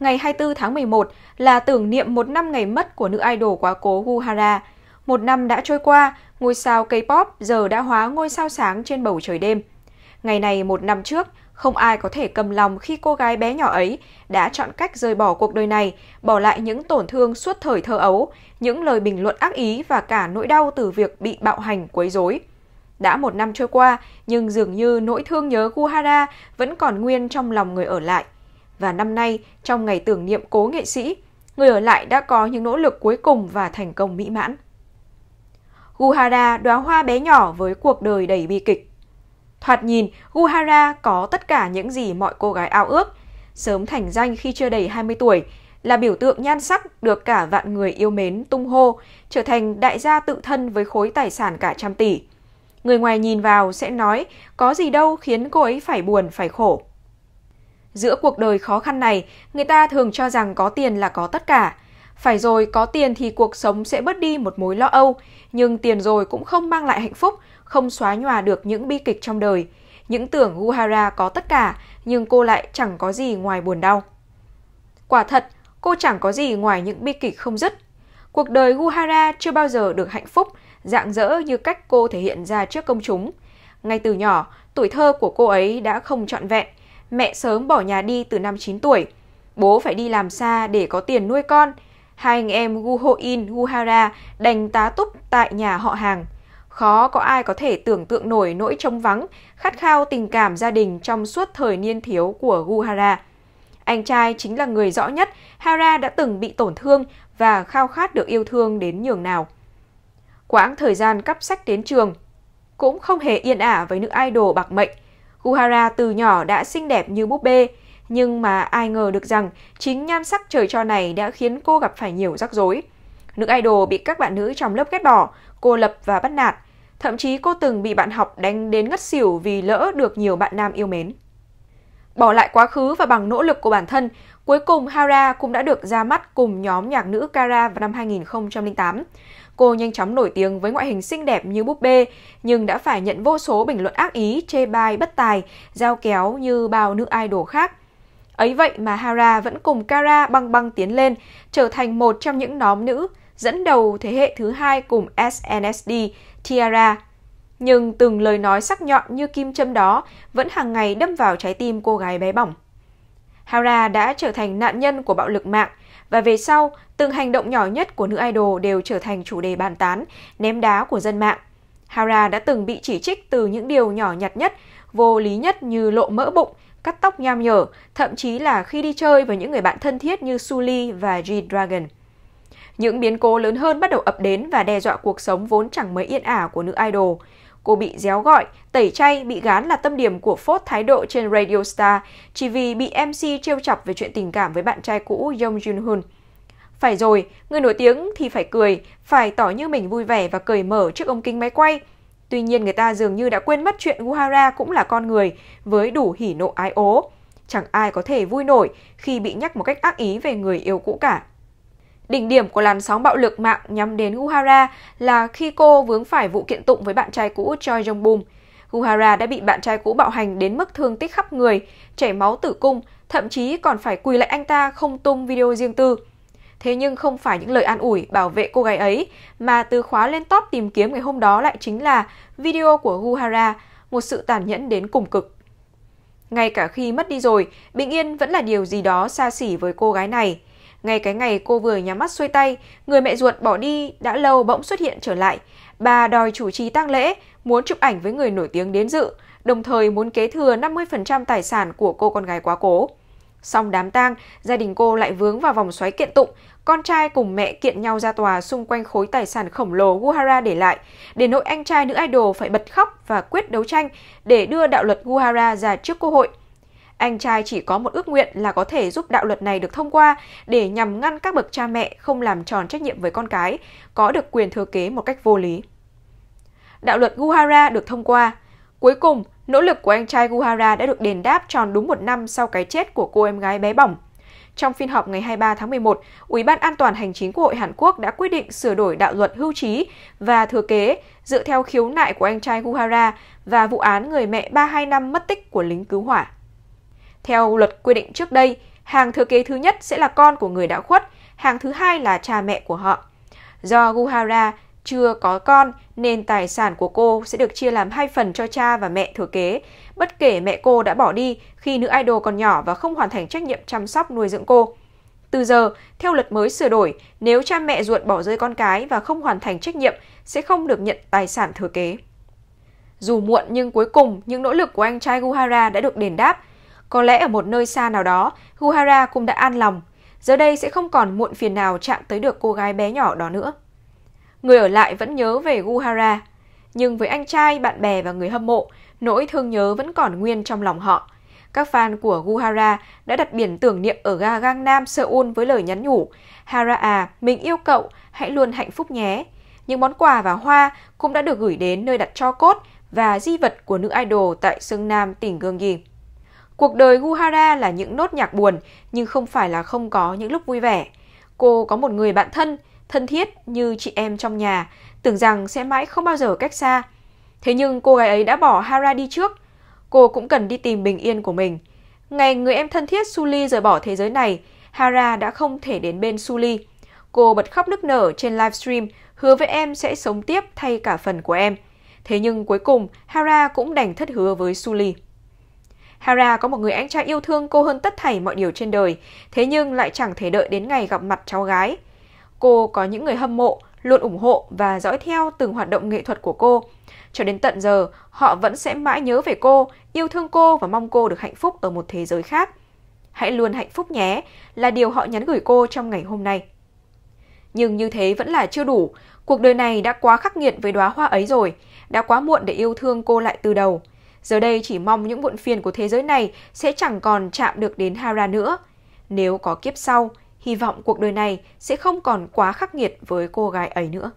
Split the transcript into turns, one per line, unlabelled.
ngày 24 tháng 11 là tưởng niệm một năm ngày mất của nữ idol quá cố Woo Một năm đã trôi qua, ngôi sao K-pop giờ đã hóa ngôi sao sáng trên bầu trời đêm. Ngày này một năm trước, không ai có thể cầm lòng khi cô gái bé nhỏ ấy đã chọn cách rời bỏ cuộc đời này, bỏ lại những tổn thương suốt thời thơ ấu, những lời bình luận ác ý và cả nỗi đau từ việc bị bạo hành quấy rối. Đã một năm trôi qua, nhưng dường như nỗi thương nhớ Kuhara vẫn còn nguyên trong lòng người ở lại. Và năm nay, trong ngày tưởng niệm cố nghệ sĩ, người ở lại đã có những nỗ lực cuối cùng và thành công mỹ mãn. Guhara đóa hoa bé nhỏ với cuộc đời đầy bi kịch. Thoạt nhìn, Guhara có tất cả những gì mọi cô gái ao ước, sớm thành danh khi chưa đầy 20 tuổi, là biểu tượng nhan sắc được cả vạn người yêu mến tung hô, trở thành đại gia tự thân với khối tài sản cả trăm tỷ. Người ngoài nhìn vào sẽ nói có gì đâu khiến cô ấy phải buồn, phải khổ. Giữa cuộc đời khó khăn này, người ta thường cho rằng có tiền là có tất cả. Phải rồi, có tiền thì cuộc sống sẽ bớt đi một mối lo âu, nhưng tiền rồi cũng không mang lại hạnh phúc, không xóa nhòa được những bi kịch trong đời. Những tưởng Guhara có tất cả, nhưng cô lại chẳng có gì ngoài buồn đau. Quả thật, cô chẳng có gì ngoài những bi kịch không dứt. Cuộc đời Guhara chưa bao giờ được hạnh phúc, dạng dỡ như cách cô thể hiện ra trước công chúng. Ngay từ nhỏ, tuổi thơ của cô ấy đã không trọn vẹn mẹ sớm bỏ nhà đi từ năm 9 tuổi. Bố phải đi làm xa để có tiền nuôi con. Hai anh em Guhoin, Guhara đành tá túc tại nhà họ hàng. Khó có ai có thể tưởng tượng nổi nỗi trống vắng, khát khao tình cảm gia đình trong suốt thời niên thiếu của Guhara. Anh trai chính là người rõ nhất Hara đã từng bị tổn thương và khao khát được yêu thương đến nhường nào. Quãng thời gian cắp sách đến trường cũng không hề yên ả với nữ idol bạc mệnh – Kuhara từ nhỏ đã xinh đẹp như búp bê, nhưng mà ai ngờ được rằng chính nhan sắc trời cho này đã khiến cô gặp phải nhiều rắc rối. Nữ idol bị các bạn nữ trong lớp ghét bỏ, cô lập và bắt nạt. Thậm chí cô từng bị bạn học đánh đến ngất xỉu vì lỡ được nhiều bạn nam yêu mến. Bỏ lại quá khứ và bằng nỗ lực của bản thân, cuối cùng Hara cũng đã được ra mắt cùng nhóm nhạc nữ Kara vào năm 2008. Cô nhanh chóng nổi tiếng với ngoại hình xinh đẹp như búp bê, nhưng đã phải nhận vô số bình luận ác ý, chê bai, bất tài, giao kéo như bao nữ idol khác. Ấy vậy mà Hara vẫn cùng Kara băng băng tiến lên, trở thành một trong những nhóm nữ dẫn đầu thế hệ thứ hai cùng SNSD, Tiara. Nhưng từng lời nói sắc nhọn như kim châm đó vẫn hàng ngày đâm vào trái tim cô gái bé bỏng. Hara đã trở thành nạn nhân của bạo lực mạng, và về sau, từng hành động nhỏ nhất của nữ idol đều trở thành chủ đề bàn tán, ném đá của dân mạng. Hara đã từng bị chỉ trích từ những điều nhỏ nhặt nhất, vô lý nhất như lộ mỡ bụng, cắt tóc nham nhở, thậm chí là khi đi chơi với những người bạn thân thiết như Suli và G-Dragon. Những biến cố lớn hơn bắt đầu ập đến và đe dọa cuộc sống vốn chẳng mấy yên ả của nữ idol. Cô bị déo gọi, tẩy chay, bị gán là tâm điểm của phốt thái độ trên Radio Star chỉ vì bị MC trêu chọc về chuyện tình cảm với bạn trai cũ Yong Jun Hoon. Phải rồi, người nổi tiếng thì phải cười, phải tỏ như mình vui vẻ và cởi mở trước ống kính máy quay. Tuy nhiên người ta dường như đã quên mất chuyện Guhara cũng là con người, với đủ hỉ nộ ái ố. Chẳng ai có thể vui nổi khi bị nhắc một cách ác ý về người yêu cũ cả. Đỉnh điểm của làn sóng bạo lực mạng nhắm đến Guhara là khi cô vướng phải vụ kiện tụng với bạn trai cũ Choi Jong Bum. Guhara đã bị bạn trai cũ bạo hành đến mức thương tích khắp người, chảy máu tử cung, thậm chí còn phải quỳ lại anh ta không tung video riêng tư. Thế nhưng không phải những lời an ủi bảo vệ cô gái ấy, mà từ khóa lên top tìm kiếm ngày hôm đó lại chính là video của Guhara, một sự tàn nhẫn đến cùng cực. Ngay cả khi mất đi rồi, bình yên vẫn là điều gì đó xa xỉ với cô gái này. Ngay cái ngày cô vừa nhắm mắt xuôi tay, người mẹ ruột bỏ đi đã lâu bỗng xuất hiện trở lại. Bà đòi chủ trì tang lễ, muốn chụp ảnh với người nổi tiếng đến dự, đồng thời muốn kế thừa 50% tài sản của cô con gái quá cố. Xong đám tang, gia đình cô lại vướng vào vòng xoáy kiện tụng, con trai cùng mẹ kiện nhau ra tòa xung quanh khối tài sản khổng lồ Guhara để lại, để nỗi anh trai nữ idol phải bật khóc và quyết đấu tranh để đưa đạo luật Guhara ra trước quốc hội – anh trai chỉ có một ước nguyện là có thể giúp đạo luật này được thông qua để nhằm ngăn các bậc cha mẹ không làm tròn trách nhiệm với con cái, có được quyền thừa kế một cách vô lý. Đạo luật Guhara được thông qua. Cuối cùng, nỗ lực của anh trai Guhara đã được đền đáp tròn đúng một năm sau cái chết của cô em gái bé bỏng. Trong phiên họp ngày 23 tháng 11, Ủy ban An toàn Hành chính Quốc hội Hàn Quốc đã quyết định sửa đổi đạo luật hưu trí và thừa kế dựa theo khiếu nại của anh trai Guhara và vụ án người mẹ 32 năm mất tích của lính cứu hỏa. Theo luật quy định trước đây, hàng thừa kế thứ nhất sẽ là con của người đã khuất, hàng thứ hai là cha mẹ của họ. Do Guhara chưa có con nên tài sản của cô sẽ được chia làm hai phần cho cha và mẹ thừa kế, bất kể mẹ cô đã bỏ đi khi nữ idol còn nhỏ và không hoàn thành trách nhiệm chăm sóc nuôi dưỡng cô. Từ giờ, theo luật mới sửa đổi, nếu cha mẹ ruột bỏ rơi con cái và không hoàn thành trách nhiệm sẽ không được nhận tài sản thừa kế. Dù muộn nhưng cuối cùng, những nỗ lực của anh trai Guhara đã được đền đáp có lẽ ở một nơi xa nào đó, Guhara cũng đã an lòng. Giờ đây sẽ không còn muộn phiền nào chạm tới được cô gái bé nhỏ đó nữa. Người ở lại vẫn nhớ về Guhara. Nhưng với anh trai, bạn bè và người hâm mộ, nỗi thương nhớ vẫn còn nguyên trong lòng họ. Các fan của Guhara đã đặt biển tưởng niệm ở ga Gangnam Seoul với lời nhắn nhủ Hara à, mình yêu cậu, hãy luôn hạnh phúc nhé. Những món quà và hoa cũng đã được gửi đến nơi đặt cho cốt và di vật của nữ idol tại Sương Nam, tỉnh Gyeonggi. Cuộc đời Guhara là những nốt nhạc buồn, nhưng không phải là không có những lúc vui vẻ. Cô có một người bạn thân, thân thiết như chị em trong nhà, tưởng rằng sẽ mãi không bao giờ cách xa. Thế nhưng cô gái ấy đã bỏ Hara đi trước. Cô cũng cần đi tìm bình yên của mình. Ngày người em thân thiết Suli rời bỏ thế giới này, Hara đã không thể đến bên Suli. Cô bật khóc nức nở trên livestream, hứa với em sẽ sống tiếp thay cả phần của em. Thế nhưng cuối cùng, Hara cũng đành thất hứa với Suli. Hara có một người anh trai yêu thương cô hơn tất thảy mọi điều trên đời, thế nhưng lại chẳng thể đợi đến ngày gặp mặt cháu gái. Cô có những người hâm mộ, luôn ủng hộ và dõi theo từng hoạt động nghệ thuật của cô. Cho đến tận giờ, họ vẫn sẽ mãi nhớ về cô, yêu thương cô và mong cô được hạnh phúc ở một thế giới khác. Hãy luôn hạnh phúc nhé, là điều họ nhắn gửi cô trong ngày hôm nay. Nhưng như thế vẫn là chưa đủ, cuộc đời này đã quá khắc nghiệt với đóa hoa ấy rồi, đã quá muộn để yêu thương cô lại từ đầu – Giờ đây chỉ mong những muộn phiền của thế giới này sẽ chẳng còn chạm được đến Hara nữa. Nếu có kiếp sau, hy vọng cuộc đời này sẽ không còn quá khắc nghiệt với cô gái ấy nữa.